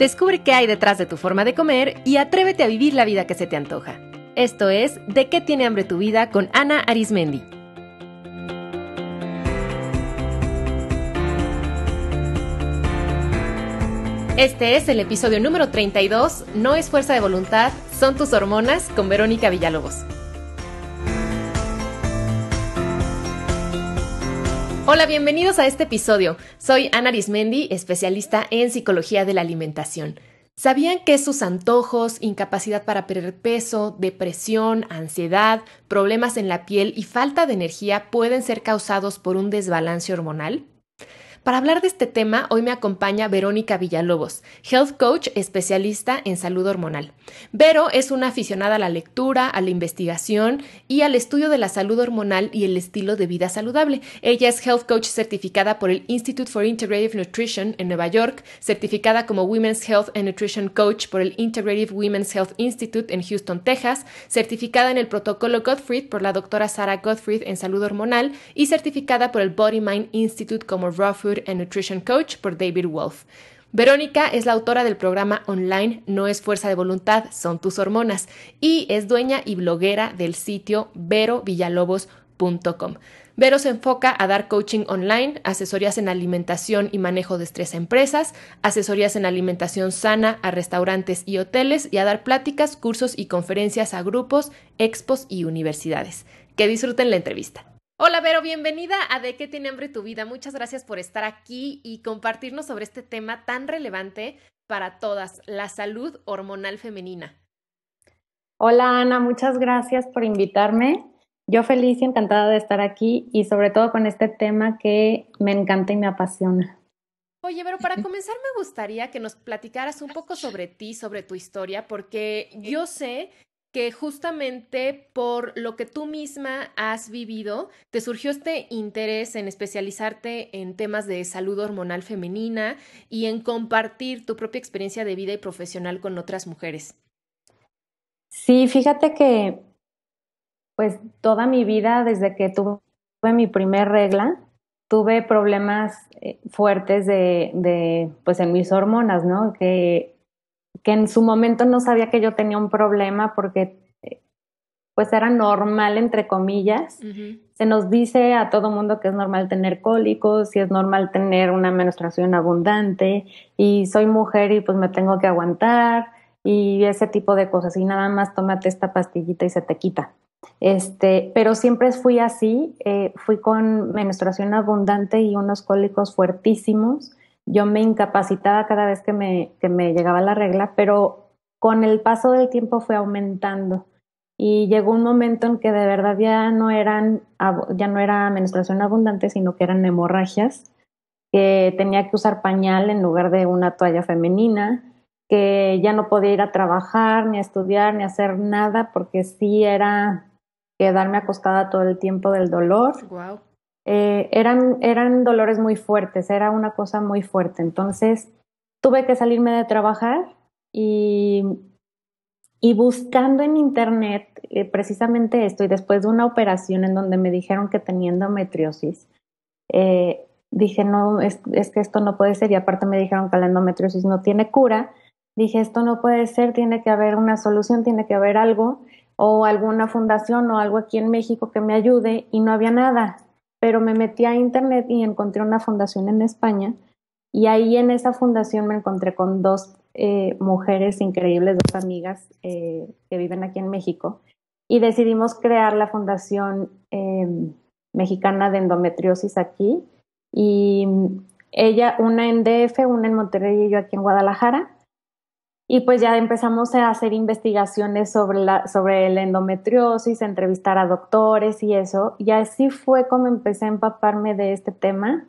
Descubre qué hay detrás de tu forma de comer y atrévete a vivir la vida que se te antoja. Esto es De qué tiene hambre tu vida con Ana Arismendi. Este es el episodio número 32, No es fuerza de voluntad, son tus hormonas con Verónica Villalobos. Hola, bienvenidos a este episodio. Soy Ana Arismendi, especialista en psicología de la alimentación. ¿Sabían que sus antojos, incapacidad para perder peso, depresión, ansiedad, problemas en la piel y falta de energía pueden ser causados por un desbalance hormonal? Para hablar de este tema, hoy me acompaña Verónica Villalobos, health coach especialista en salud hormonal. Vero es una aficionada a la lectura, a la investigación y al estudio de la salud hormonal y el estilo de vida saludable. Ella es health coach certificada por el Institute for Integrative Nutrition en Nueva York, certificada como Women's Health and Nutrition Coach por el Integrative Women's Health Institute en Houston, Texas, certificada en el protocolo Gottfried por la doctora Sara Gottfried en salud hormonal y certificada por el Body Mind Institute como Raw Food and Nutrition Coach por David Wolf. Verónica es la autora del programa online No es fuerza de voluntad, son tus hormonas y es dueña y bloguera del sitio verovillalobos.com. Vero se enfoca a dar coaching online, asesorías en alimentación y manejo de estrés a empresas, asesorías en alimentación sana a restaurantes y hoteles y a dar pláticas, cursos y conferencias a grupos, expos y universidades. Que disfruten la entrevista. Hola Vero, bienvenida a De qué tiene hambre tu vida. Muchas gracias por estar aquí y compartirnos sobre este tema tan relevante para todas, la salud hormonal femenina. Hola Ana, muchas gracias por invitarme. Yo feliz y encantada de estar aquí y sobre todo con este tema que me encanta y me apasiona. Oye, pero para comenzar me gustaría que nos platicaras un poco sobre ti, sobre tu historia, porque yo sé que justamente por lo que tú misma has vivido, te surgió este interés en especializarte en temas de salud hormonal femenina y en compartir tu propia experiencia de vida y profesional con otras mujeres. Sí, fíjate que pues toda mi vida, desde que tuve mi primer regla, tuve problemas eh, fuertes de, de pues en mis hormonas, ¿no? Que que en su momento no sabía que yo tenía un problema porque eh, pues era normal, entre comillas. Se nos dice a todo mundo que es normal tener cólicos y es normal tener una menstruación abundante y soy mujer y pues me tengo que aguantar y ese tipo de cosas y nada más tómate esta pastillita y se te quita. Este, pero siempre fui así, eh, fui con menstruación abundante y unos cólicos fuertísimos yo me incapacitaba cada vez que me, llegaba la regla, pero con el paso del tiempo fue aumentando y llegó un momento en que de verdad ya no eran ya no era menstruación abundante sino que eran hemorragias que tenía que usar pañal en lugar de una toalla femenina que ya no podía ir a trabajar ni a estudiar ni a hacer nada porque sí era quedarme acostada todo el tiempo del dolor eh, eran, eran dolores muy fuertes, era una cosa muy fuerte. Entonces tuve que salirme de trabajar y, y buscando en internet eh, precisamente esto y después de una operación en donde me dijeron que tenía endometriosis, eh, dije, no, es, es, que esto no puede ser y aparte me dijeron que la endometriosis no tiene cura. Dije, esto no puede ser, tiene que haber una solución, tiene que haber algo o alguna fundación o algo aquí en México que me ayude y no había nada pero me metí a internet y encontré una fundación en España y ahí en esa fundación me encontré con dos eh, mujeres increíbles, dos amigas eh, que viven aquí en México y decidimos crear la Fundación em, Mexicana de Endometriosis aquí y mm, ella, una en DF, una en Monterrey y yo aquí en Guadalajara y pues ya empezamos a hacer investigaciones sobre la, sobre el endometriosis, entrevistar a doctores y eso. Y así fue como empecé a empaparme de este tema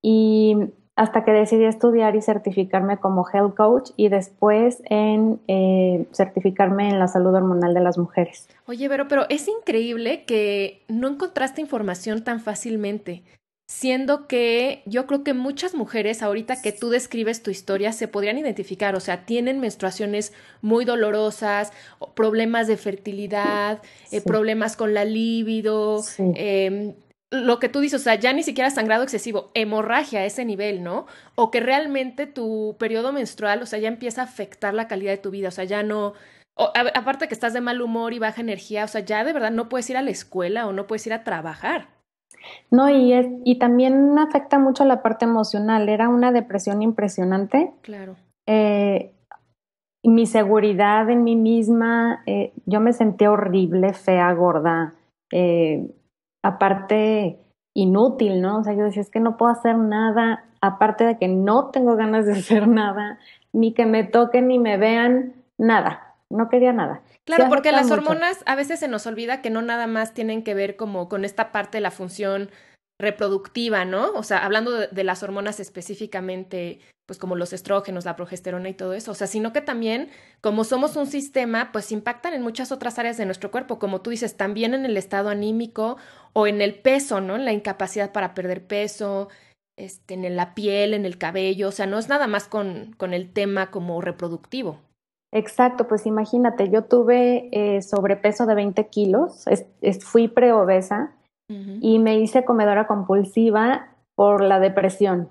y hasta que decidí estudiar y certificarme como health coach y después en eh, certificarme en la salud hormonal de las mujeres. Oye, Vero, pero es increíble que no encontraste información tan fácilmente siendo que yo creo que muchas mujeres ahorita que tú describes tu historia se podrían identificar, o sea, tienen menstruaciones muy dolorosas, problemas de fertilidad, eh, problemas con la libido, em, lo que tú dices, o sea, ya ni siquiera sangrado excesivo, hemorragia a ese nivel, ¿no? O que realmente tu periodo menstrual, o sea, ya empieza a afectar la calidad de tu vida, o sea, ya no... O, aparte que estás de mal humor y baja energía, o sea, ya de verdad no puedes ir a la escuela o no puedes ir a trabajar. No, y, es, y también afecta mucho la parte emocional. Era una depresión impresionante. Claro. Eh, mi seguridad en mí misma, eh, yo me sentía horrible, fea, gorda. Eh, aparte, inútil, ¿no? O sea, yo decía, es que no puedo hacer nada. Aparte de que no tengo ganas de hacer nada, ni que me toquen, ni me vean, nada no quería nada. Claro, porque las hormonas a veces se nos olvida que no nada más tienen que ver como con esta parte de la función reproductiva, ¿no? O sea, hablando de, las hormonas específicamente, pues como los estrógenos, la progesterona y todo eso, o sea, sino que también, como somos un sistema, pues impactan en muchas otras áreas de nuestro cuerpo, como tú dices, también en el estado anímico o en el peso, ¿no? En la incapacidad para perder peso, este, en la piel, en el cabello, o sea, no es nada más con, con el tema como reproductivo. Exacto, pues imagínate, yo tuve eh, sobrepeso de 20 kilos, fui preobesa y me hice comedora compulsiva por la depresión.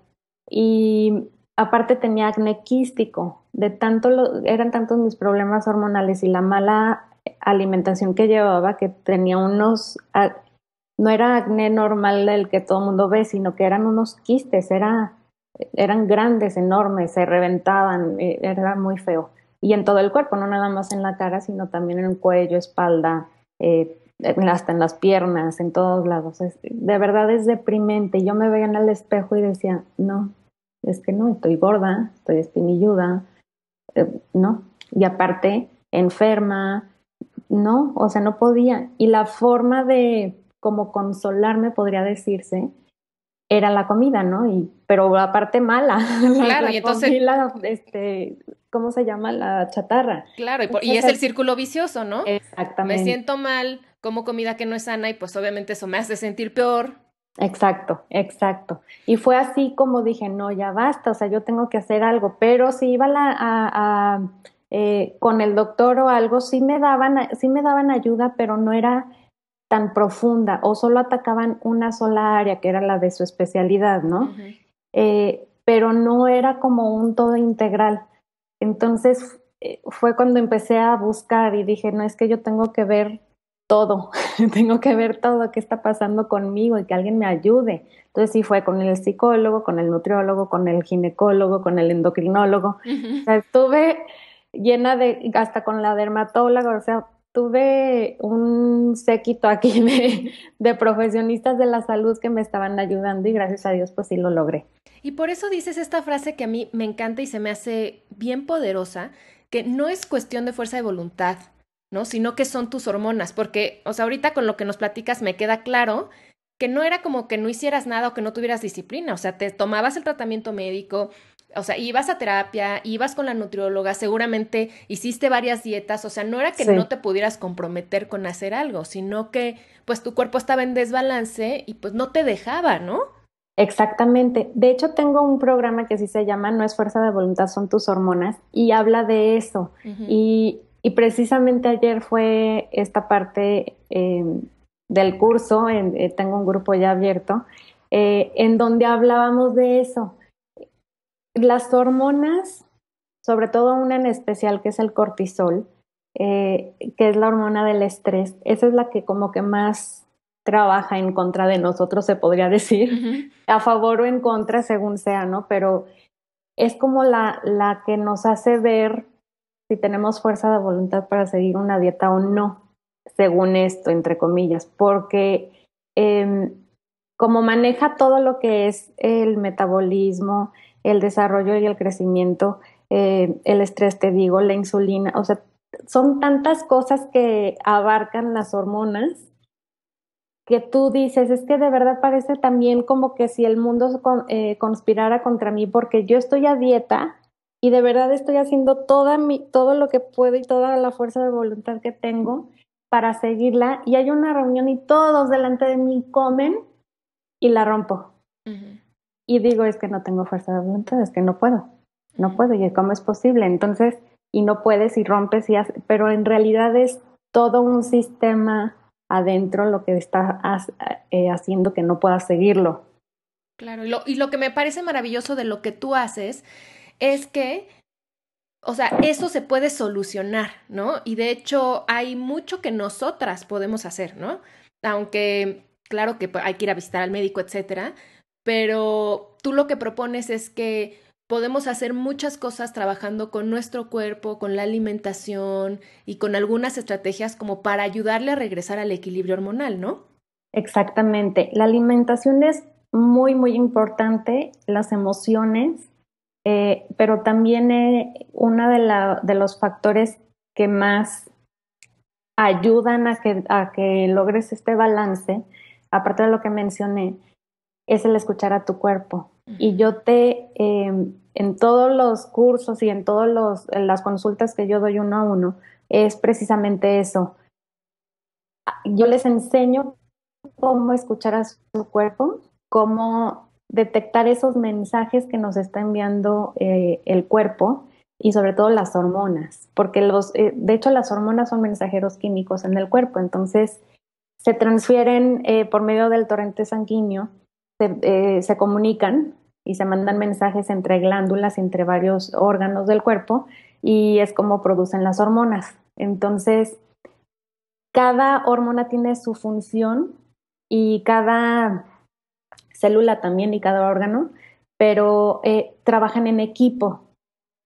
Y aparte tenía acné quístico, de tanto eran tantos mis problemas hormonales y la mala alimentación que llevaba que tenía unos, no era acné normal del que todo el mundo ve, sino que eran unos quistes, eran grandes, enormes, se reventaban, eh, era muy feo y en todo el cuerpo, no nada más en la cara, sino también en el cuello, espalda, eh, hasta en las piernas, en todos lados. de verdad es deprimente. Yo me veía en el espejo y decía, no, es que no, estoy gorda, estoy espinilluda, eh, no. Y aparte, enferma, no, o sea, no podía. Y la forma de como consolarme, podría decirse, era la comida, ¿no? Y, pero aparte mala. Claro, y entonces... este, ¿Cómo se llama? La chatarra. Claro, y, es el círculo vicioso, ¿no? Exactamente. Me siento mal, como comida que no es sana y pues obviamente eso me hace sentir peor. Exacto, exacto. Y fue así como dije, no, ya basta, o sea, yo tengo que hacer algo, pero si iba a, eh, con el doctor o algo, sí me, daban, sí me daban ayuda, pero no era tan profunda o solo atacaban una sola área que era la de su especialidad, ¿no? Eh, pero no era como un todo integral. Entonces eh, fue cuando empecé a buscar y dije, no es que yo tengo que ver todo, tengo que ver todo qué está pasando conmigo y que alguien me ayude. Entonces sí fue con el psicólogo, con el nutriólogo, con el ginecólogo, con el endocrinólogo. estuve llena de, hasta con la dermatóloga, o sea, tuve un séquito aquí de, profesionistas de la salud que me estaban ayudando y gracias a Dios pues sí lo logré. Y por eso dices esta frase que a mí me encanta y se me hace bien poderosa, que no es cuestión de fuerza de voluntad, ¿no? Sino que son tus hormonas, porque, o sea, ahorita con lo que nos platicas me queda claro que no era como que no hicieras nada o que no tuvieras disciplina, o sea, te tomabas el tratamiento médico, o sea, ibas a terapia, ibas con la nutrióloga, seguramente hiciste varias dietas, o sea, no era que no te pudieras comprometer con hacer algo, sino que pues tu cuerpo estaba en desbalance y pues no te dejaba, ¿no? Exactamente. De hecho, tengo un programa que sí se llama No es fuerza de voluntad, son tus hormonas, y habla de eso. y, y, precisamente ayer fue esta parte em, del curso, eh, tengo un grupo ya abierto, eh, en donde hablábamos de eso las hormonas, sobre todo una en especial que es el cortisol, eh, que es la hormona del estrés, esa es la que como que más trabaja en contra de nosotros, se podría decir, a favor o en contra, según sea, ¿no? Pero es como la, la que nos hace ver si tenemos fuerza de voluntad para seguir una dieta o no, según esto, entre comillas, porque em, como maneja todo lo que es el metabolismo, el desarrollo y el crecimiento, eh, el estrés, te digo, la insulina, o sea, son tantas cosas que abarcan las hormonas que tú dices, es que de verdad parece también como que si el mundo eh, conspirara contra mí porque yo estoy a dieta y de verdad estoy haciendo toda mi, todo lo que puedo y toda la fuerza de voluntad que tengo para seguirla y hay una reunión y todos delante de mí comen y la rompo y digo, es que no tengo fuerza de voluntad, es que no puedo, no puedo, y cómo es posible. Entonces, y no puedes y rompes y haces, pero en realidad es todo un sistema adentro lo que está eh, haciendo que no puedas seguirlo. Claro, y lo, y lo que me parece maravilloso de lo que tú haces es que o sea, eso se puede solucionar, ¿no? Y de hecho hay mucho que nosotras podemos hacer, ¿no? Aunque, claro que pues, hay que ir a visitar al médico, etcétera, pero tú lo que propones es que podemos hacer muchas cosas trabajando con nuestro cuerpo, con la alimentación y con algunas estrategias como para ayudarle a regresar al equilibrio hormonal, ¿no? Exactamente. La alimentación es muy, muy importante, las emociones, eh, pero también eh, una uno de, de los factores que más ayudan a que logres este balance, aparte de lo que mencioné, es el escuchar a tu cuerpo. Y yo te, em, en todos los cursos y en todas las consultas que yo doy uno a uno, es precisamente eso. Ah, yo les enseño cómo escuchar a su cuerpo, cómo detectar esos mensajes que nos está enviando eh, el cuerpo y sobre todo las hormonas, porque los, eh, de hecho las hormonas son mensajeros químicos en el cuerpo, entonces se transfieren eh, por medio del torrente sanguíneo eh, se, comunican y se mandan mensajes entre glándulas, entre varios órganos del cuerpo y es como producen las hormonas. Entonces, cada hormona tiene su función y cada célula también y cada órgano, pero eh, trabajan en equipo.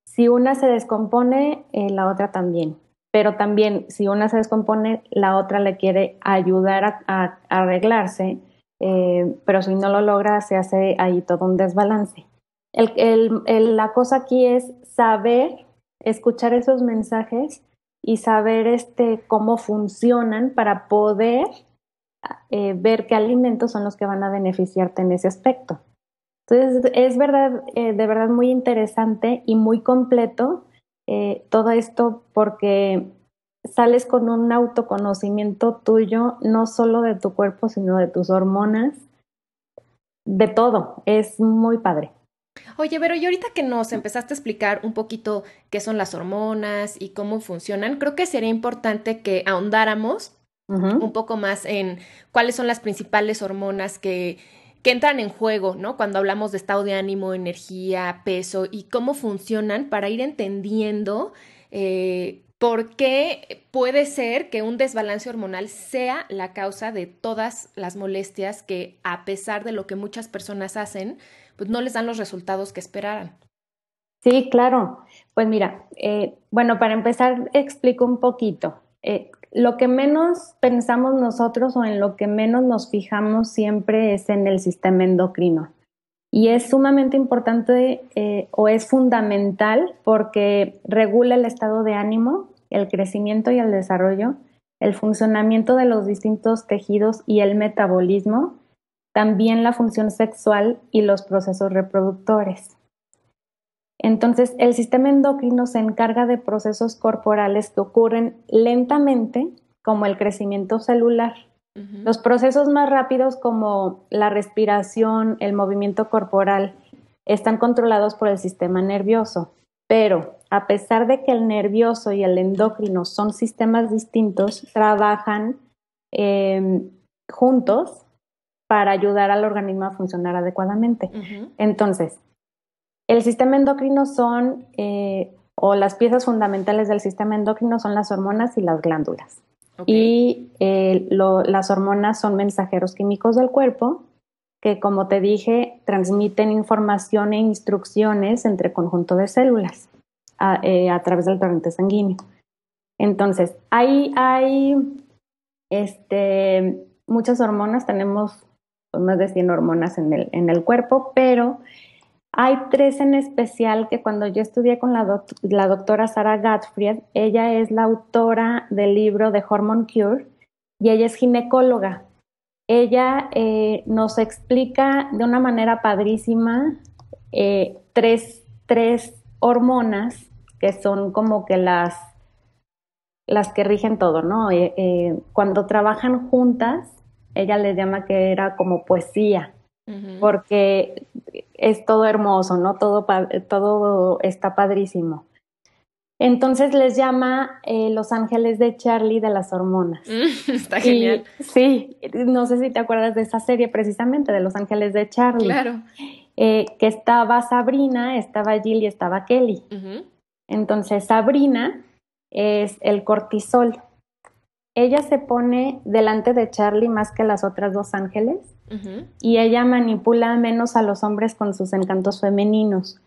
Si una se descompone, eh, la otra también. Pero también, si una se descompone, la otra le quiere ayudar a arreglarse eh, pero si no lo logra se hace ahí todo un desbalance. el, el, la cosa aquí es saber escuchar esos mensajes y saber este, cómo funcionan para poder eh, ver qué alimentos son los que van a beneficiarte en ese aspecto. Entonces, es verdad, eh, de verdad muy interesante y muy completo eh, todo esto porque sales con un autoconocimiento tuyo, no solo de tu cuerpo, sino de tus hormonas, de todo. Es muy padre. Oye, pero y ahorita que nos empezaste a explicar un poquito qué son las hormonas y cómo funcionan, creo que sería importante que ahondáramos un poco más en cuáles son las principales hormonas que, que entran en juego, ¿no? Cuando hablamos de estado de ánimo, energía, peso y cómo funcionan para ir entendiendo eh, ¿Por qué puede ser que un desbalance hormonal sea la causa de todas las molestias que a pesar de lo que muchas personas hacen, pues no les dan los resultados que esperaran. Sí, claro. Pues mira, eh, bueno, para empezar explico un poquito. Eh, lo que menos pensamos nosotros o en lo que menos nos fijamos siempre es en el sistema endocrino. Y es sumamente importante eh, o es fundamental porque regula el estado de ánimo, el crecimiento y el desarrollo, el funcionamiento de los distintos tejidos y el metabolismo, también la función sexual y los procesos reproductores. Entonces, el sistema endocrino se encarga de procesos corporales que ocurren lentamente, como el crecimiento celular, los procesos más rápidos como la respiración, el movimiento corporal, están controlados por el sistema nervioso. Pero a pesar de que el nervioso y el endocrino son sistemas distintos, trabajan em, juntos para ayudar al organismo a funcionar adecuadamente. Entonces, el sistema endocrino son, eh, o las piezas fundamentales del sistema endocrino son las hormonas y las glándulas. Y eh, las hormonas son mensajeros químicos del cuerpo que, como te dije, transmiten información e instrucciones entre conjunto de células a, eh, través del torrente sanguíneo. Entonces, hay, hay este, muchas hormonas, tenemos más de 100 hormonas en el, en el cuerpo, pero hay tres en especial que cuando yo estudié con la, doctora Sara Gottfried, ella es la autora del libro de Hormone Cure y ella es ginecóloga. Ella eh, nos explica de una manera padrísima eh, tres, hormonas que son como que las, que rigen todo, ¿no? Eh, cuando trabajan juntas, ella les llama que era como poesía porque es todo hermoso, ¿no? Todo, todo está padrísimo. Entonces les llama eh, Los Ángeles de Charlie de las hormonas. Mm, está genial. sí, no sé si te acuerdas de esa serie precisamente, de Los Ángeles de Charlie. Claro. Eh, que estaba Sabrina, estaba Jill y estaba Kelly. Entonces Sabrina es el cortisol. Ella se pone delante de Charlie más que las otras dos ángeles y ella manipula menos a los hombres con sus encantos femeninos.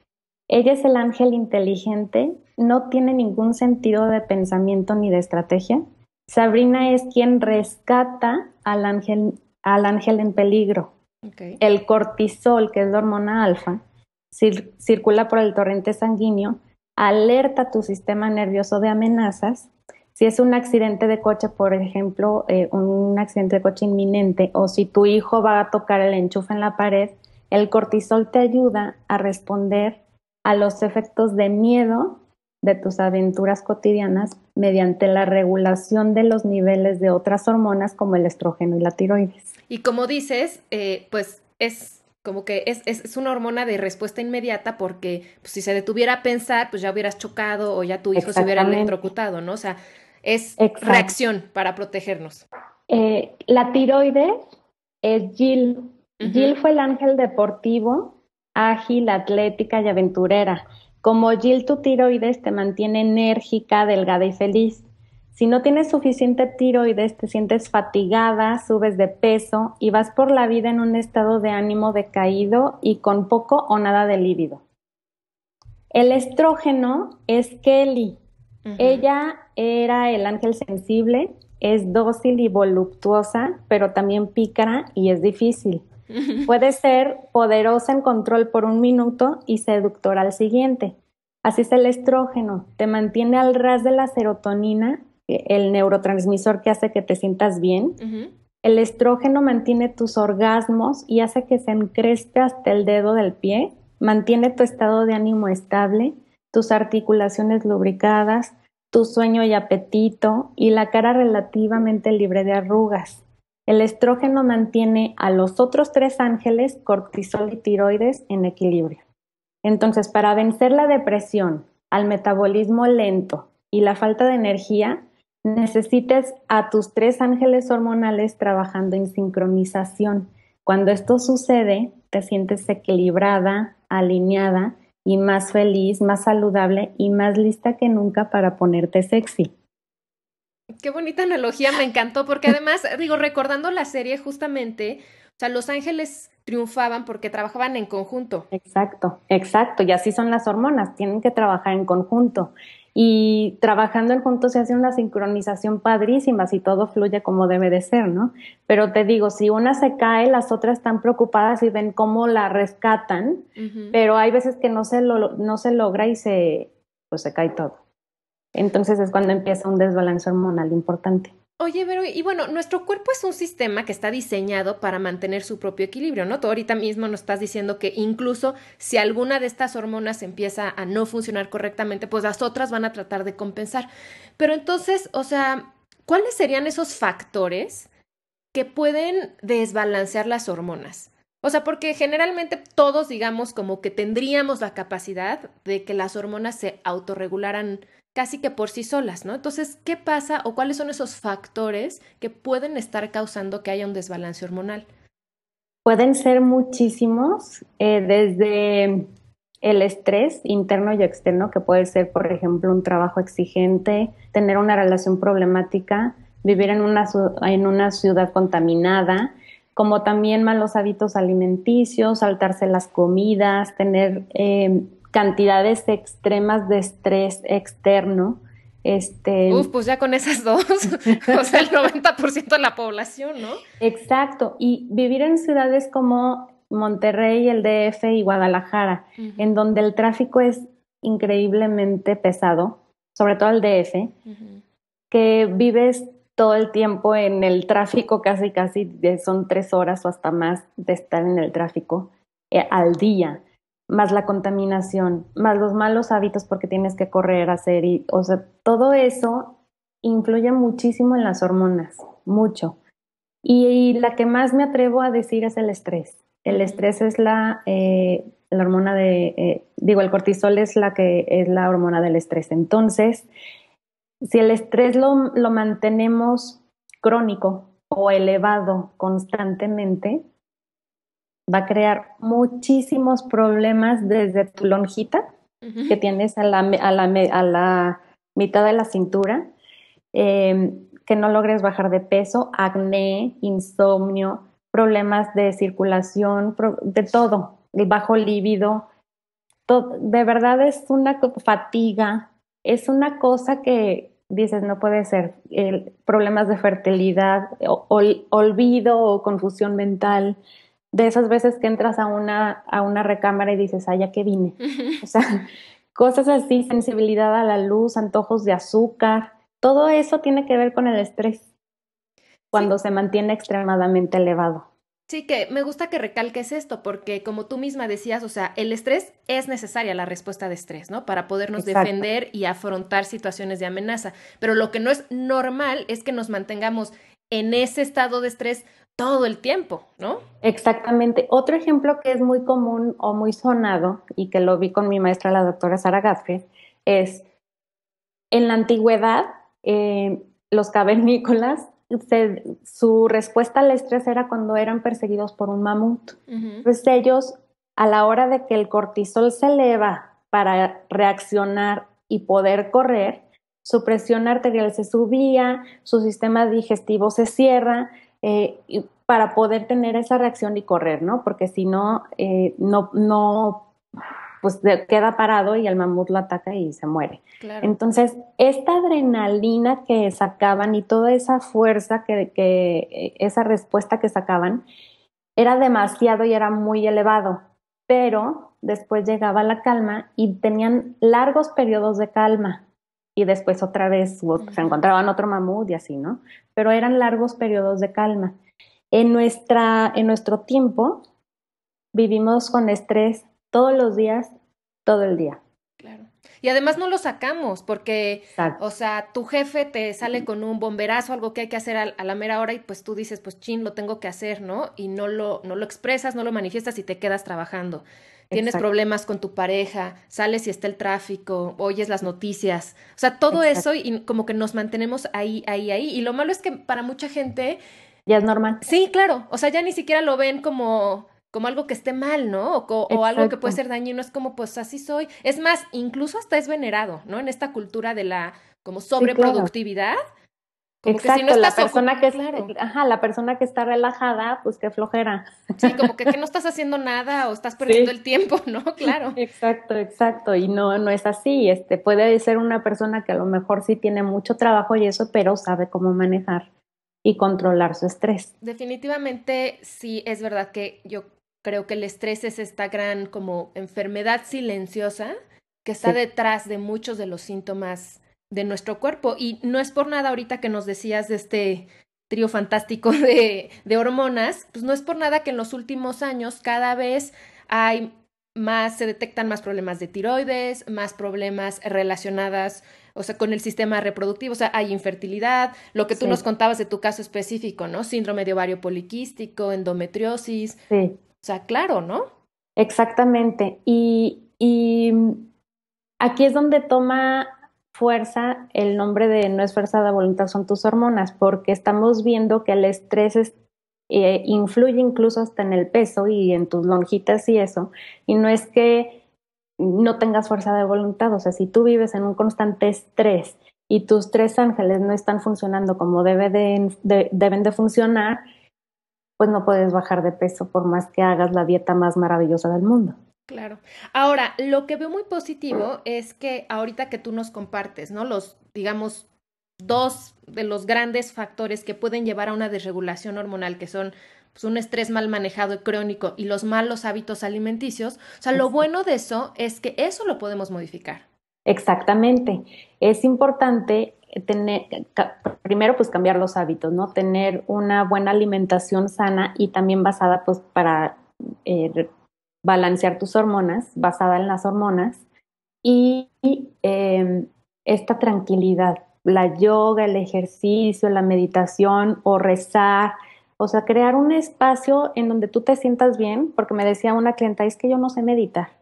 Ella es el ángel inteligente, no tiene ningún sentido de pensamiento ni de estrategia. Sabrina es quien rescata al ángel, al ángel en peligro. El cortisol, que es la hormona alfa, circula por el torrente sanguíneo, alerta tu sistema nervioso de amenazas si es un accidente de coche, por ejemplo, eh, un accidente de coche inminente, o si tu hijo va a tocar el enchufe en la pared, el cortisol te ayuda a responder a los efectos de miedo de tus aventuras cotidianas mediante la regulación de los niveles de otras hormonas como el estrógeno y la tiroides. Y como dices, eh, pues es como que es, es, una hormona de respuesta inmediata porque pues, si se detuviera a pensar, pues ya hubieras chocado o ya tu hijo se hubiera electrocutado, ¿no? O sea, es reacción para protegernos. Eh, la tiroides es Jill. Jill fue el ángel deportivo, ágil, atlética y aventurera. Como Jill, tu tiroides te mantiene enérgica, delgada y feliz. Si no tienes suficiente tiroides, te sientes fatigada, subes de peso y vas por la vida en un estado de ánimo decaído y con poco o nada de líbido. El estrógeno es Kelly, ella era el ángel sensible, es dócil y voluptuosa, pero también pícara y es difícil. Puede ser poderosa en control por un minuto y seductora al siguiente. Así es el estrógeno, te mantiene al ras de la serotonina, eh, el neurotransmisor que hace que te sientas bien. El estrógeno mantiene tus orgasmos y hace que se encrespe hasta el dedo del pie, mantiene tu estado de ánimo estable, tus articulaciones lubricadas, tu sueño y apetito y la cara relativamente libre de arrugas. El estrógeno mantiene a los otros tres ángeles, cortisol y tiroides, en equilibrio. Entonces, para vencer la depresión, al metabolismo lento y la falta de energía, necesites a tus tres ángeles hormonales trabajando en sincronización. Cuando esto sucede, te sientes equilibrada, alineada y más feliz, más saludable y más lista que nunca para ponerte sexy. Qué bonita analogía, me encantó, porque además, digo, recordando la serie justamente, o sea, Los Ángeles triunfaban porque trabajaban en conjunto. Exacto, exacto, y así son las hormonas, tienen que trabajar en conjunto y trabajando en juntos se hace una sincronización padrísima si todo fluye como debe de ser, ¿no? Pero te digo, si una se cae, las otras están preocupadas y ven cómo la rescatan, pero hay veces que no se, no se logra y se, pues se cae todo. Entonces es cuando empieza un desbalance hormonal importante. Oye, pero y bueno, nuestro cuerpo es un sistema que está diseñado para mantener su propio equilibrio, ¿no? Tú ahorita mismo nos estás diciendo que incluso si alguna de estas hormonas empieza a no funcionar correctamente, pues las otras van a tratar de compensar. Pero entonces, o sea, ¿cuáles serían esos factores que pueden desbalancear las hormonas? O sea, porque generalmente todos digamos como que tendríamos la capacidad de que las hormonas se autorregularan casi que por sí solas, ¿no? Entonces, ¿qué pasa o cuáles son esos factores que pueden estar causando que haya un desbalance hormonal? Pueden ser muchísimos, eh, desde el estrés interno y externo, que puede ser, por ejemplo, un trabajo exigente, tener una relación problemática, vivir en una, en una ciudad contaminada, como también malos hábitos alimenticios, saltarse las comidas, tener eh, cantidades extremas de estrés externo. Este, Uf, pues ya con esas dos, o sea, el 90% de la población, ¿no? Exacto, y vivir en ciudades como Monterrey, el DF y Guadalajara, en donde el tráfico es increíblemente pesado, sobre todo el DF, que vives todo el tiempo en el tráfico, casi, casi, son tres horas o hasta más de estar en el tráfico eh, al día más la contaminación, más los malos hábitos porque tienes que correr, hacer y, o sea, todo eso influye muchísimo en las hormonas, mucho. Y, la que más me atrevo a decir es el estrés. El estrés es la, eh, la hormona de, eh, digo, el cortisol es la que es la hormona del estrés. Entonces, si el estrés lo, lo mantenemos crónico o elevado constantemente, va a crear muchísimos problemas desde tu lonjita que tienes a la, a, la, a la, mitad de la cintura, em, que no logres bajar de peso, acné, insomnio, problemas de circulación, de todo, el bajo líbido. de verdad es una fatiga, es una cosa que dices no puede ser, problemas de fertilidad, olvido o confusión mental, de esas veces que entras a una, a una recámara y dices, ay, ya que vine? o sea, cosas así, sensibilidad a la luz, antojos de azúcar, todo eso tiene que ver con el estrés cuando se mantiene extremadamente elevado. Sí, que me gusta que recalques esto, porque como tú misma decías, o sea, el estrés es necesaria la respuesta de estrés, ¿no? Para podernos defender y afrontar situaciones de amenaza. Pero lo que no es normal es que nos mantengamos en ese estado de estrés todo el tiempo, ¿no? Exactamente. Otro ejemplo que es muy común o muy sonado y que lo vi con mi maestra, la doctora Sara gaffe es en la antigüedad, eh, los cavernícolas, su respuesta al estrés era cuando eran perseguidos por un mamut. Entonces ellos, a la hora de que el cortisol se eleva para reaccionar y poder correr, su presión arterial se subía, su sistema digestivo se cierra, eh, para poder tener esa reacción y correr, ¿no? Porque si no, eh, no, no, pues queda parado y el mamut lo ataca y se muere. Entonces, esta adrenalina que sacaban y toda esa fuerza que, que, eh, esa respuesta que sacaban, era demasiado y era muy elevado, pero después llegaba la calma y tenían largos periodos de calma y después otra vez pues, se encontraban otro mamut y así, ¿no? Pero eran largos periodos de calma. En, nuestra, en nuestro tiempo vivimos con estrés todos los días, todo el día. Claro. Y además no lo sacamos porque, o sea, tu jefe te sale con un bomberazo, algo que hay que hacer a, la mera hora y pues tú dices, pues chin, lo tengo que hacer, ¿no? Y no lo, no lo expresas, no lo manifiestas y te quedas trabajando tienes problemas con tu pareja, sales y está el tráfico, oyes las noticias, o sea, todo eso y como que nos mantenemos ahí, ahí, ahí. Y lo malo es que para mucha gente... Ya es normal. Sí, claro, o sea, ya ni siquiera lo ven como como algo que esté mal, ¿no? O, algo que puede ser dañino, es como, pues así soy. Es más, incluso hasta es venerado, ¿no? En esta cultura de la como sobreproductividad. Exacto, la persona que eh, ajá, la persona que está relajada, pues qué flojera. Sí, como que, no estás haciendo nada o estás perdiendo el tiempo, ¿no? Claro. Exacto, exacto, y no no es así, este puede ser una persona que a lo mejor sí tiene mucho trabajo y eso, pero sabe cómo manejar y controlar su estrés. Definitivamente sí es verdad que yo creo que el estrés es esta gran como enfermedad silenciosa que está detrás de muchos de los síntomas de nuestro cuerpo. Y no es por nada ahorita que nos decías de este trío fantástico de, hormonas, pues no es por nada que en los últimos años cada vez hay más, se detectan más problemas de tiroides, más problemas relacionadas, o sea, con el sistema reproductivo, o sea, hay infertilidad, lo que tú nos contabas de tu caso específico, ¿no? Síndrome de ovario poliquístico, endometriosis. Sí. O sea, claro, ¿no? Exactamente. y aquí es donde toma fuerza, el nombre de no es fuerza de voluntad, son tus hormonas, porque estamos viendo que el estrés eh, influye incluso hasta en el peso y en tus lonjitas y eso. Y no es que no tengas fuerza de voluntad, o sea, si tú vives en un constante estrés y tus tres ángeles no están funcionando como deben de funcionar, pues no puedes bajar de peso por más que hagas la dieta más maravillosa del mundo. Claro. Ahora, lo que veo muy positivo es que ahorita que tú nos compartes, ¿no? Los, digamos, dos de los grandes factores que pueden llevar a una desregulación hormonal, que son pues, un estrés mal manejado y crónico y los malos hábitos alimenticios. O sea, lo bueno de eso es que eso lo podemos modificar. Exactamente. Es importante tener, primero pues cambiar los hábitos, ¿no? Tener una buena alimentación sana y también basada pues para eh, balancear tus hormonas, basada en las hormonas, y em, esta tranquilidad, la yoga, el ejercicio, la meditación o rezar, o sea, crear un espacio en donde tú te sientas bien, porque me decía una clienta, es que yo no sé meditar.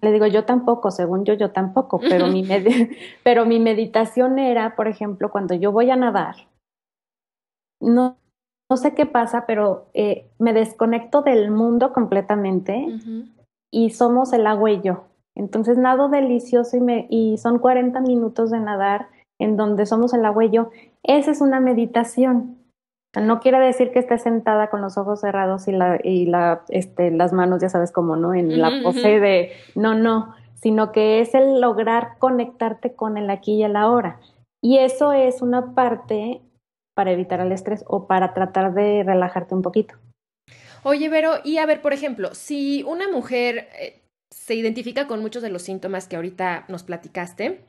Le digo, yo tampoco, según yo, yo tampoco, pero, mi pero mi meditación era, por ejemplo, cuando yo voy a nadar, no, no sé qué pasa, pero eh, me desconecto del mundo completamente y somos el agua y yo. Entonces nado delicioso y, me, y son 40 minutos de nadar en donde somos el agua y yo. Esa es una meditación. No quiere decir que estés sentada con los ojos cerrados y, la, y la, este, las manos, ya sabes cómo, ¿no? En la pose de no, no, sino que es el lograr conectarte con el aquí y el ahora. Y eso es una parte para evitar el estrés o para tratar de relajarte un poquito. Oye, Vero, y a ver, por ejemplo, si una mujer eh, se identifica con muchos de los síntomas que ahorita nos platicaste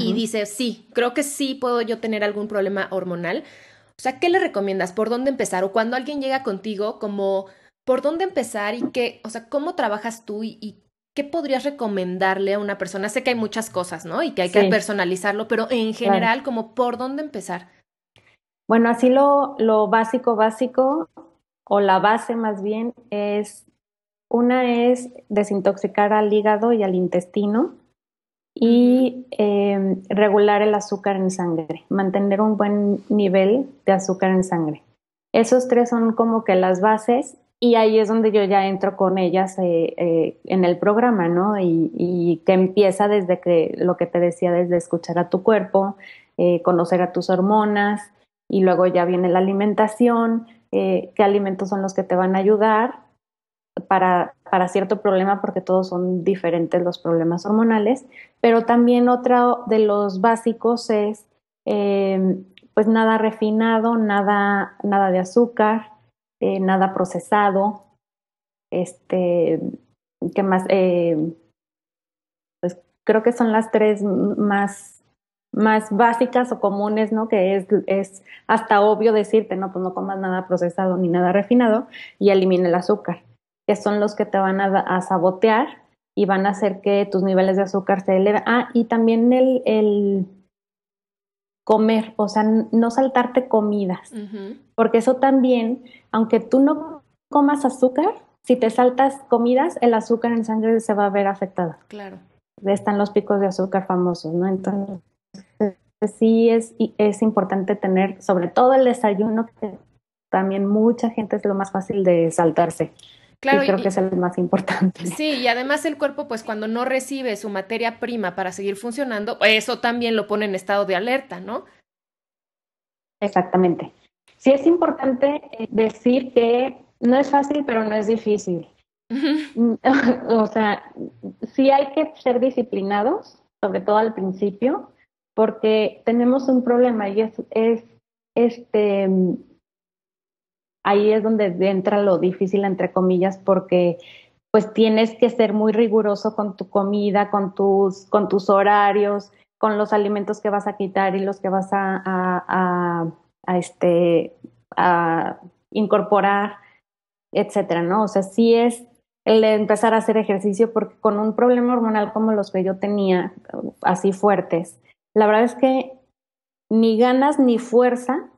y dice, sí, creo que sí puedo yo tener algún problema hormonal, o sea, ¿qué le recomiendas? ¿Por dónde empezar? O cuando alguien llega contigo, como, ¿por dónde empezar y qué, o sea, cómo trabajas tú y, qué podrías recomendarle a una persona? Sé que hay muchas cosas, ¿no? Y que hay que personalizarlo, pero en general, como, ¿por dónde empezar? Bueno, así lo, lo básico, básico, o la base más bien, es una es desintoxicar al hígado y al intestino y em, regular el azúcar en sangre, mantener un buen nivel de azúcar en sangre. Esos tres son como que las bases y ahí es donde yo ya entro con ellas eh, eh, en el programa, ¿no? Y, y, que empieza desde que lo que te decía, desde escuchar a tu cuerpo, eh, conocer a tus hormonas, y luego ya viene la alimentación, eh, qué alimentos son los que te van a ayudar para, cierto problema, porque todos son diferentes los problemas hormonales, pero también otro de los básicos es em, pues nada refinado, nada, nada de azúcar, eh, nada procesado, este, ¿qué más? Eh, pues creo que son las tres más más básicas o comunes, ¿no? Que es, es hasta obvio decirte, no, pues no comas nada procesado ni nada refinado y elimina el azúcar, que son los que te van a, sabotear y van a hacer que tus niveles de azúcar se eleven. Ah, y también el, el comer, o sea, no saltarte comidas, porque eso también, aunque tú no comas azúcar, si te saltas comidas, el azúcar en sangre se va a ver afectado. Claro. Están los picos de azúcar famosos, ¿no? Entonces, sí es, es importante tener, sobre todo el desayuno, que también mucha gente es lo más fácil de saltarse. Claro, y creo que es el más importante. Sí, y además el cuerpo, pues cuando no recibe su materia prima para seguir funcionando, eso también lo pone en estado de alerta, ¿no? Exactamente. Sí, es importante eh, decir que no es fácil, pero no es difícil. Mm, o sea, sí hay que ser disciplinados, sobre todo al principio, porque tenemos un problema y es, este, ahí es donde entra lo difícil, entre comillas, porque pues tienes que ser muy riguroso con tu comida, con tus, con tus horarios, con los alimentos que vas a quitar y los que vas a, este, a incorporar, etcétera, ¿no? O sea, sí es el de empezar a hacer ejercicio porque con un problema hormonal como los que yo tenía, así fuertes, la verdad es que ni ganas ni fuerza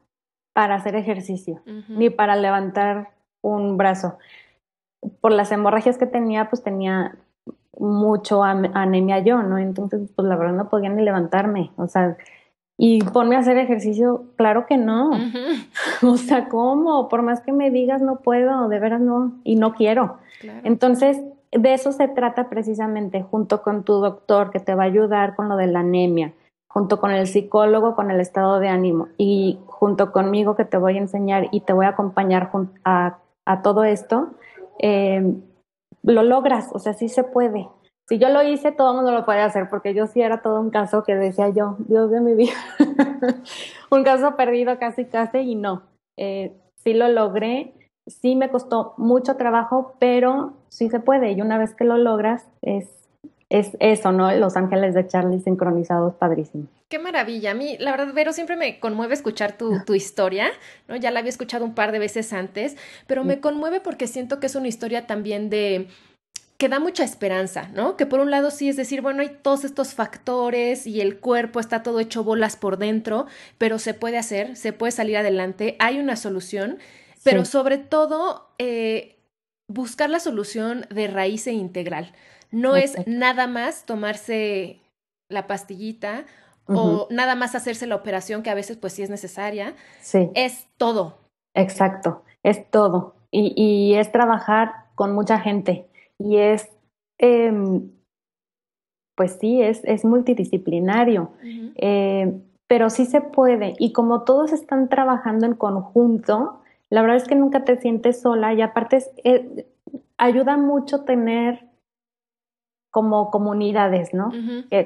para hacer ejercicio, ni para levantar un brazo. Por las hemorragias que tenía, pues tenía mucho anemia yo, ¿no? Entonces, pues la verdad no podía ni levantarme, o sea, y ponme a hacer ejercicio, claro que no. O sea, ¿cómo? Por más que me digas, no puedo, de veras no, y no quiero. Entonces, de eso se trata precisamente, junto con tu doctor que te va a ayudar con lo de la anemia, junto con el psicólogo, con el estado de ánimo y junto conmigo que te voy a enseñar y te voy a acompañar a, todo esto, em, lo logras, o sea, sí se puede. Si yo lo hice, todo el mundo lo puede hacer, porque yo sí era todo un caso que decía yo, Dios de mi vida, un caso perdido casi, casi, y no, eh, sí lo logré, sí me costó mucho trabajo, pero sí se puede, y una vez que lo logras, es es eso, ¿no? Los ángeles de Charlie sincronizados, padrísimo. Qué maravilla. A mí, la verdad, Vero, siempre me conmueve escuchar tu, historia, ¿no? Ya la había escuchado un par de veces antes, pero me conmueve porque siento que es una historia también de que da mucha esperanza, ¿no? Que por un lado sí es decir, bueno, hay todos estos factores y el cuerpo está todo hecho bolas por dentro, pero se puede hacer, se puede salir adelante, hay una solución, pero sobre todo eh, buscar la solución de raíz e integral. No es nada más tomarse la pastillita o nada más hacerse la operación que a veces pues sí es necesaria. Sí. Es todo. Exacto, es todo. Y, es trabajar con mucha gente. Y es, em, pues sí, es, multidisciplinario. Eh, pero sí se puede. Y como todos están trabajando en conjunto, la verdad es que nunca te sientes sola y aparte eh, ayuda mucho tener como comunidades, ¿no?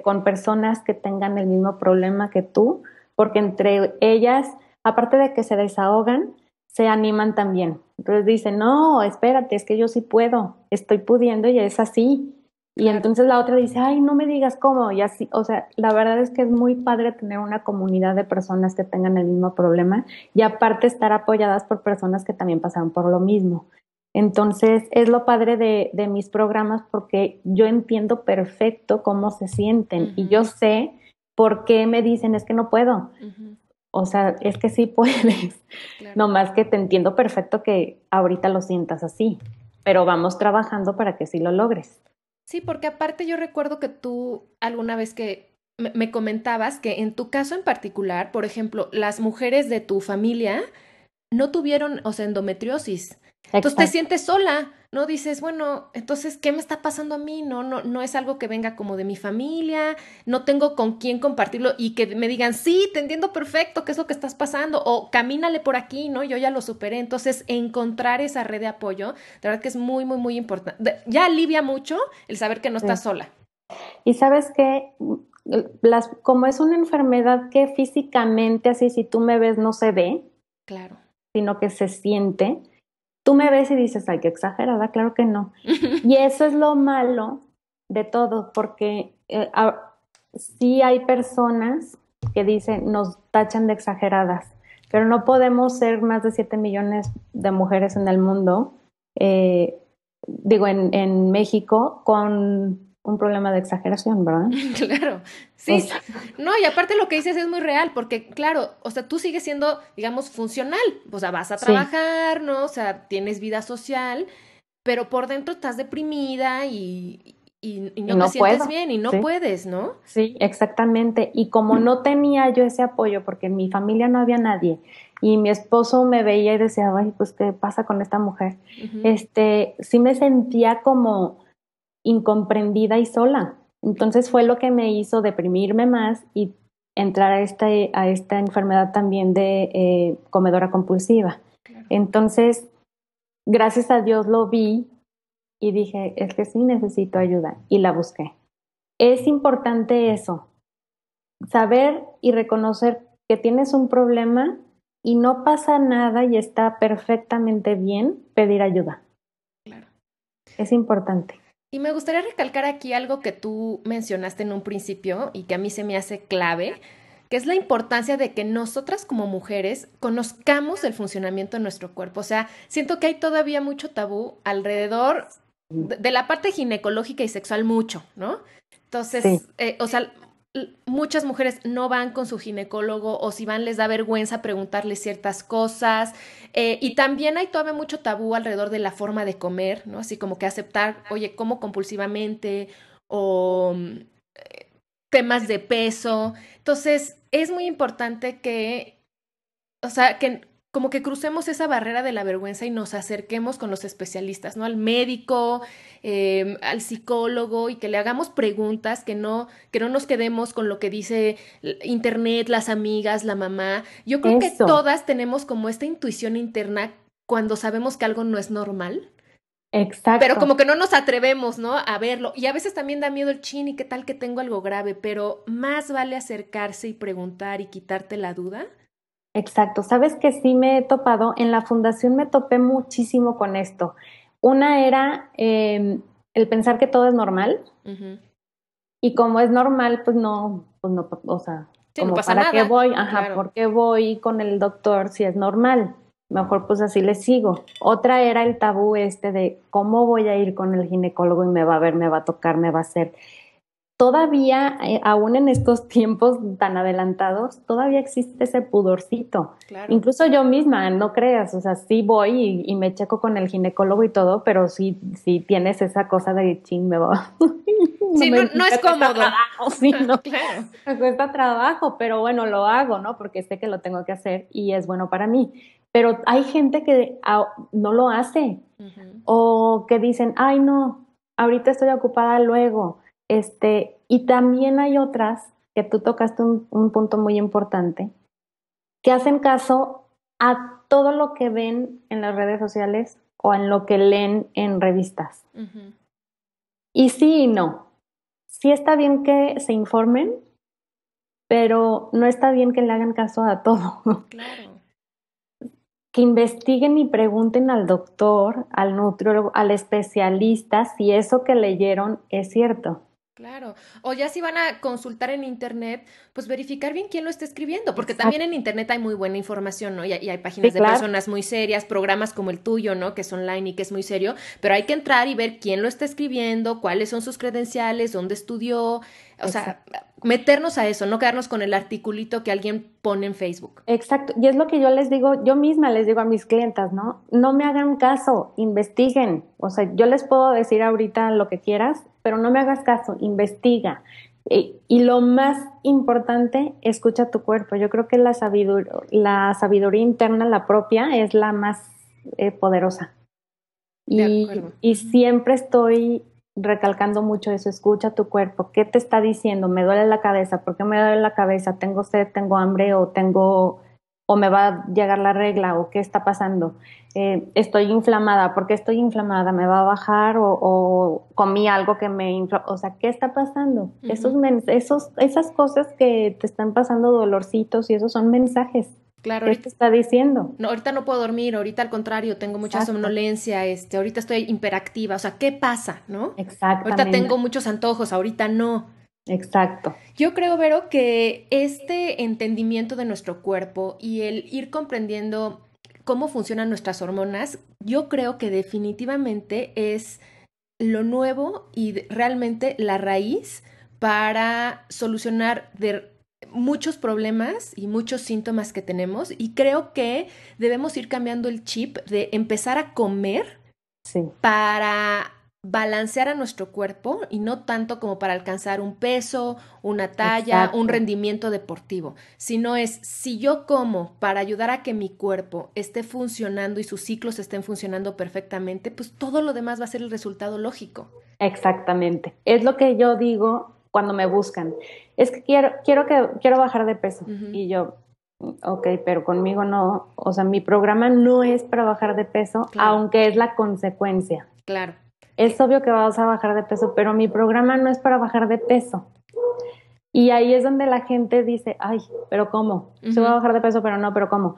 con personas que tengan el mismo problema que tú, porque entre ellas, aparte de que se desahogan, se animan también. Entonces dicen, no, espérate, es que yo sí puedo, estoy pudiendo y es así. Y entonces la otra dice, ay, no me digas cómo, y así, o sea, la verdad es que es muy padre tener una comunidad de personas que tengan el mismo problema y aparte estar apoyadas por personas que también pasaron por lo mismo. Entonces, es lo padre de, mis programas porque yo entiendo perfecto cómo se sienten y yo sé por qué me dicen, es que no puedo. O sea, es que sí puedes. No más que te entiendo perfecto que ahorita lo sientas así, pero vamos trabajando para que sí lo logres. Sí, porque aparte yo recuerdo que tú alguna vez que me comentabas que en tu caso en particular, por ejemplo, las mujeres de tu familia no tuvieron, o sea, endometriosis, entonces te sientes sola, ¿no? Dices, bueno, entonces, ¿qué me está pasando a mí? No, no, no es algo que venga como de mi familia, no tengo con quién compartirlo y que me digan, sí, te entiendo perfecto, ¿qué es lo que estás pasando? O camínale por aquí, ¿no? Yo ya lo superé. Entonces, encontrar esa red de apoyo, de verdad que es muy, muy, muy importante. Ya alivia mucho el saber que no estás sola. Y sabes qué? las, como es una enfermedad que físicamente, así si tú me ves, no se ve. Claro. Sino que se siente Tú me ves y dices, ay, qué exagerada, claro que no. y eso es lo malo de todo, porque eh, sí hay personas que dicen, nos tachan de exageradas, pero no podemos ser más de 7 millones de mujeres en el mundo, eh, digo, en México, con un problema de exageración, ¿verdad? claro, sí. No, y aparte lo que dices es muy real, porque claro, o sea, tú sigues siendo, digamos, funcional, o sea, vas a trabajar, ¿no? O sea, tienes vida social, pero por dentro estás deprimida y, no, te sientes bien y no puedes, ¿no? Sí, exactamente. Y como no tenía yo ese apoyo, porque en mi familia no había nadie, y mi esposo me veía y decía, ay, pues, ¿qué pasa con esta mujer? Este, sí me sentía como incomprendida y sola. Entonces fue lo que me hizo deprimirme más y entrar a, este, a esta enfermedad también de eh, comedora compulsiva. Entonces, gracias a Dios lo vi y dije, es que sí necesito ayuda y la busqué. Es importante eso, saber y reconocer que tienes un problema y no pasa nada y está perfectamente bien pedir ayuda. Es importante. Y me gustaría recalcar aquí algo que tú mencionaste en un principio y que a mí se me hace clave, que es la importancia de que nosotras como mujeres conozcamos el funcionamiento de nuestro cuerpo. O sea, siento que hay todavía mucho tabú alrededor de la parte ginecológica y sexual mucho, ¿no? Entonces, eh, o sea, muchas mujeres no van con su ginecólogo o si van les da vergüenza preguntarle ciertas cosas. Eh, y también hay todavía mucho tabú alrededor de la forma de comer, ¿no? Así como que aceptar, oye, como compulsivamente o mm, eh, temas de peso. Entonces, es muy importante que, o sea, que como que crucemos esa barrera de la vergüenza y nos acerquemos con los especialistas, ¿no? Al médico, em, al psicólogo y que le hagamos preguntas, que no, que no nos quedemos con lo que dice internet, las amigas, la mamá. Yo creo que todas tenemos como esta intuición interna cuando sabemos que algo no es normal. Exacto. Pero como que no nos atrevemos, ¿no? A verlo. Y a veces también da miedo el chin y qué tal que tengo algo grave, pero más vale acercarse y preguntar y quitarte la duda Exacto, sabes que sí me he topado, en la fundación me topé muchísimo con esto. Una era em, el pensar que todo es normal y como es normal, pues no, pues no, o sea, ¿para qué voy? Ajá, ¿por qué voy con el doctor si es normal? Mejor pues así le sigo. Otra era el tabú este de cómo voy a ir con el ginecólogo y me va a ver, me va a tocar, me va a hacer todavía, eh, aún en estos tiempos tan adelantados, todavía existe ese pudorcito. Incluso yo misma, no creas, o sea, sí voy y, me checo con el ginecólogo y todo, pero sí, sí tienes esa cosa de ching, me va. no sí, no, es cómodo. Trabajo, sí, no, claro. Me cuesta trabajo, pero bueno, lo hago, ¿no? Porque sé que lo tengo que hacer y es bueno para mí. Pero hay gente que no lo hace o que dicen, ay, no, ahorita estoy ocupada luego este, y también hay otras, que tú tocaste un, punto muy importante, que hacen caso a todo lo que ven en las redes sociales o en lo que leen en revistas. Y sí y no. Sí está bien que se informen, pero no está bien que le hagan caso a todo. Claro. Que investiguen y pregunten al doctor, al nutriólogo, al especialista si eso que leyeron es cierto. Claro. O ya si van a consultar en Internet, pues verificar bien quién lo está escribiendo, porque también en Internet hay muy buena información, ¿no? Y, hay páginas de personas muy serias, programas como el tuyo, ¿no? Que es online y que es muy serio, pero hay que entrar y ver quién lo está escribiendo, cuáles son sus credenciales, dónde estudió, o sea, meternos a eso, no quedarnos con el articulito que alguien pone en Facebook. Exacto, y es lo que yo les digo, yo misma les digo a mis clientas, ¿no? No me hagan caso, investiguen. O sea, yo les puedo decir ahorita lo que quieras, pero no me hagas caso, investiga. Y, lo más importante, escucha tu cuerpo. Yo creo que la, la sabiduría interna, la propia, es la más eh, poderosa. De acuerdo. y siempre estoy recalcando mucho eso, escucha tu cuerpo, ¿qué te está diciendo? Me duele la cabeza, ¿por qué me duele la cabeza? ¿Tengo sed, tengo hambre o tengo o me va a llegar la regla o qué está pasando? Eh, estoy inflamada, ¿por qué estoy inflamada? ¿Me va a bajar o, comí algo que me O sea, ¿qué está pasando? esos, esos, esas cosas que te están pasando dolorcitos y esos son mensajes Claro, ahorita, está diciendo? No, ahorita no puedo dormir, ahorita al contrario, tengo mucha somnolencia, este, ahorita estoy hiperactiva, o sea, ¿qué pasa, no? Exacto. Ahorita tengo muchos antojos, ahorita no. Exacto. Yo creo, Vero, que este entendimiento de nuestro cuerpo y el ir comprendiendo cómo funcionan nuestras hormonas, yo creo que definitivamente es lo nuevo y realmente la raíz para solucionar de muchos problemas y muchos síntomas que tenemos y creo que debemos ir cambiando el chip de empezar a comer para balancear a nuestro cuerpo y no tanto como para alcanzar un peso, una talla, un rendimiento deportivo, sino es si yo como para ayudar a que mi cuerpo esté funcionando y sus ciclos estén funcionando perfectamente, pues todo lo demás va a ser el resultado lógico. Exactamente. Es lo que yo digo cuando me buscan, es que quiero, quiero, que, quiero bajar de peso. Y yo, ok, pero conmigo no, o sea, mi programa no es para bajar de peso, aunque es la consecuencia. Claro. Es obvio que vas a bajar de peso, pero mi programa no es para bajar de peso. Y ahí es donde la gente dice, ay, pero ¿cómo? Se va a bajar de peso, pero no, pero ¿cómo?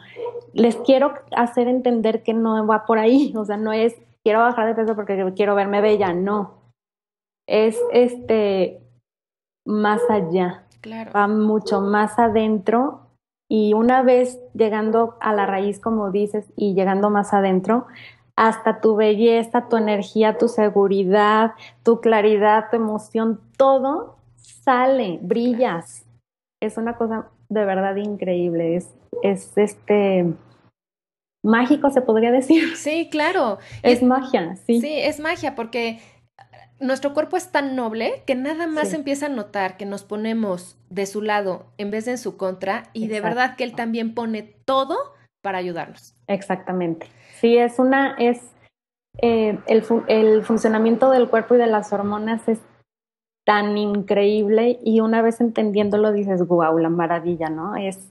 Les quiero hacer entender que no va por ahí, o sea, no es quiero bajar de peso porque quiero verme bella, no. Es este, más allá, claro. va mucho más adentro y una vez llegando a la raíz, como dices, y llegando más adentro, hasta tu belleza, tu energía, tu seguridad, tu claridad, tu emoción, todo sale, brillas. Es una cosa de verdad increíble, es, es este mágico se podría decir. Sí, claro. Es, es magia, sí. Sí, es magia porque nuestro cuerpo es tan noble que nada más empieza a notar que nos ponemos de su lado en vez de en su contra y de verdad que él también pone todo para ayudarnos. Exactamente. Sí, es una, es eh, el, el, funcionamiento del cuerpo y de las hormonas es tan increíble y una vez entendiéndolo dices, guau, la maravilla, ¿no? Es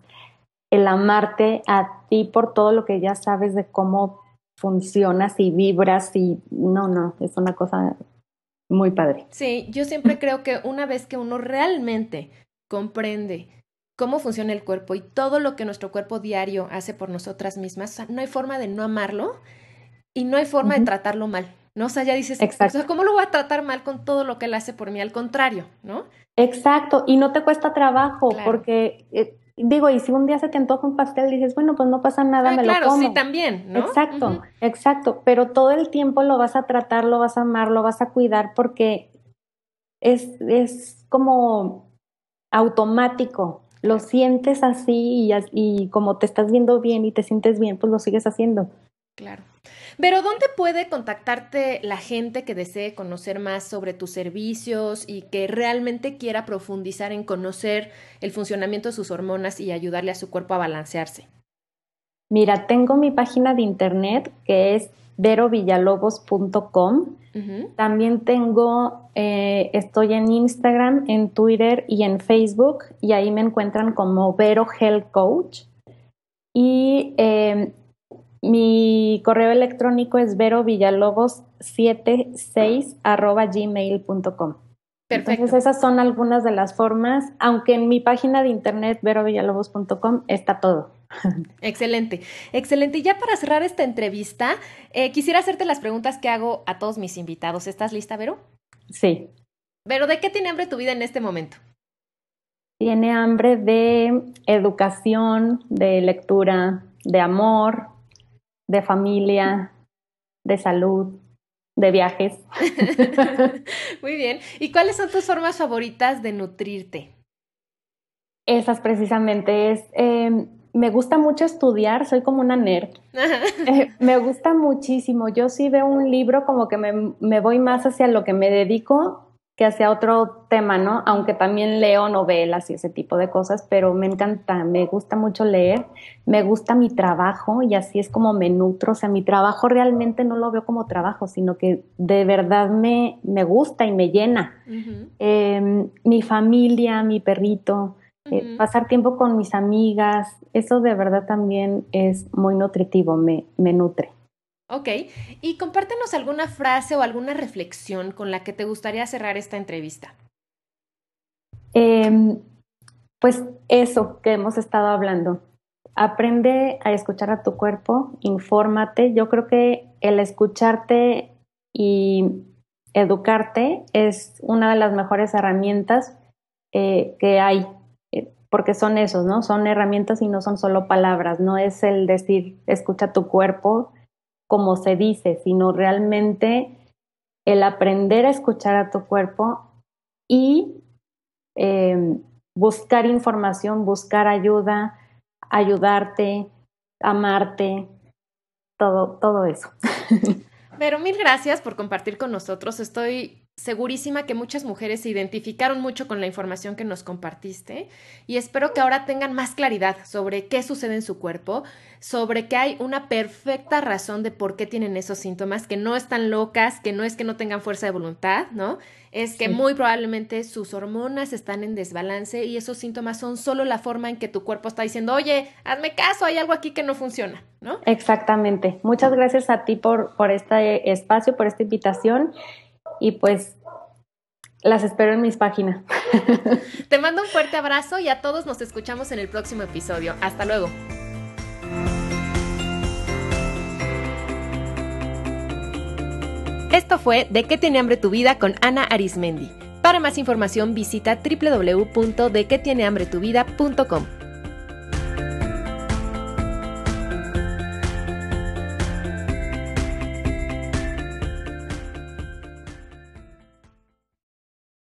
el amarte a ti por todo lo que ya sabes de cómo funcionas y vibras y no, no, es una cosa muy padre. Sí, yo siempre creo que una vez que uno realmente comprende cómo funciona el cuerpo y todo lo que nuestro cuerpo diario hace por nosotras mismas, no hay forma de no amarlo y no hay forma de tratarlo mal. ¿no? O sea, ya dices, Exacto. O sea, ¿cómo lo voy a tratar mal con todo lo que él hace por mí? Al contrario, ¿no? Exacto, y no te cuesta trabajo, porque eh, Digo, y si un día se te antoja un pastel, dices, bueno, pues no pasa nada, ah, me lo como. sí, también, Exacto, exacto. Pero todo el tiempo lo vas a tratar, lo vas a amar, lo vas a cuidar porque es, es como automático. Lo sientes así y, y como te estás viendo bien y te sientes bien, pues lo sigues haciendo. Claro. Pero ¿dónde puede contactarte la gente que desee conocer más sobre tus servicios y que realmente quiera profundizar en conocer el funcionamiento de sus hormonas y ayudarle a su cuerpo a balancearse? Mira, tengo mi página de internet que es verovillalobos.com. También tengo, eh, estoy en Instagram, en Twitter y en Facebook y ahí me encuentran como Vero Health Coach. Y em, mi correo electrónico es verovillalobos76 arroba gmail.com. Perfecto. Entonces esas son algunas de las formas, aunque en mi página de internet verovillalobos.com está todo. Excelente, excelente. Y ya para cerrar esta entrevista, eh, quisiera hacerte las preguntas que hago a todos mis invitados. ¿Estás lista, Vero? Sí. Vero, ¿de qué tiene hambre tu vida en este momento? Tiene hambre de educación, de lectura, de amor, de familia, de salud, de viajes. Muy bien. ¿Y cuáles son tus formas favoritas de nutrirte? Esas precisamente es, em, me gusta mucho estudiar, soy como una nerd. Eh, me gusta muchísimo. Yo sí veo un libro como que me, me voy más hacia lo que me dedico que hacia otro tema, ¿no? Aunque también leo novelas y ese tipo de cosas, pero me encanta, me gusta mucho leer, me gusta mi trabajo y así es como me nutro, o sea, mi trabajo realmente no lo veo como trabajo, sino que de verdad me, me gusta y me llena. Em, mi familia, mi perrito, eh, pasar tiempo con mis amigas, eso de verdad también es muy nutritivo, me, me nutre. Ok, y compártenos alguna frase o alguna reflexión con la que te gustaría cerrar esta entrevista. Em, pues eso que hemos estado hablando. Aprende a escuchar a tu cuerpo, infórmate. Yo creo que el escucharte y educarte es una de las mejores herramientas eh, que hay, eh, porque son esos, ¿no? Son herramientas y no son solo palabras, no es el decir, escucha tu cuerpo, como se dice, sino realmente el aprender a escuchar a tu cuerpo y em, buscar información, buscar ayuda, ayudarte, amarte, todo, todo eso. Pero mil gracias por compartir con nosotros. Estoy Segurísima que muchas mujeres se identificaron mucho con la información que nos compartiste y espero que ahora tengan más claridad sobre qué sucede en su cuerpo, sobre que hay una perfecta razón de por qué tienen esos síntomas, que no están locas, que no es que no tengan fuerza de voluntad, ¿no? Es que muy probablemente sus hormonas están en desbalance y esos síntomas son solo la forma en que tu cuerpo está diciendo, oye, hazme caso, hay algo aquí que no funciona, ¿no? Exactamente. Muchas gracias a ti por, por este espacio, por esta invitación y pues las espero en mis páginas. Te mando un fuerte abrazo y a todos nos escuchamos en el próximo episodio. Hasta luego. Esto fue De qué tiene hambre tu vida con Ana Arismendi. Para más información visita www.dequetienehambretuvida.com.